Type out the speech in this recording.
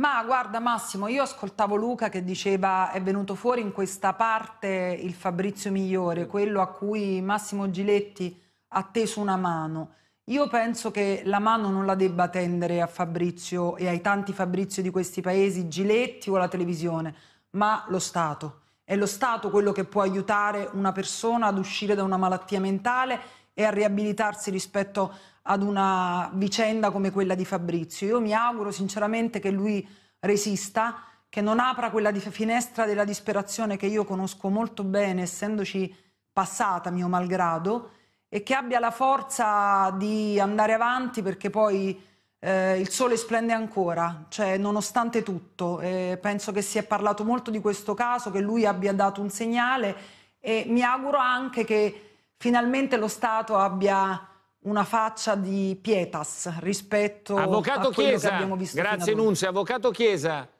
Ma guarda Massimo, io ascoltavo Luca che diceva è venuto fuori in questa parte il Fabrizio migliore, quello a cui Massimo Giletti ha teso una mano. Io penso che la mano non la debba tendere a Fabrizio e ai tanti Fabrizio di questi paesi, Giletti o la televisione, ma lo Stato. È lo Stato quello che può aiutare una persona ad uscire da una malattia mentale e a riabilitarsi rispetto ad una vicenda come quella di Fabrizio. Io mi auguro sinceramente che lui resista, che non apra quella finestra della disperazione che io conosco molto bene, essendoci passata mio malgrado, e che abbia la forza di andare avanti perché poi eh, il sole splende ancora, cioè nonostante tutto. Eh, penso che si è parlato molto di questo caso, che lui abbia dato un segnale e mi auguro anche che finalmente lo Stato abbia una faccia di pietas rispetto Avvocato a quello Chiesa, che abbiamo visto. Grazie Nunzio. Avvocato Chiesa,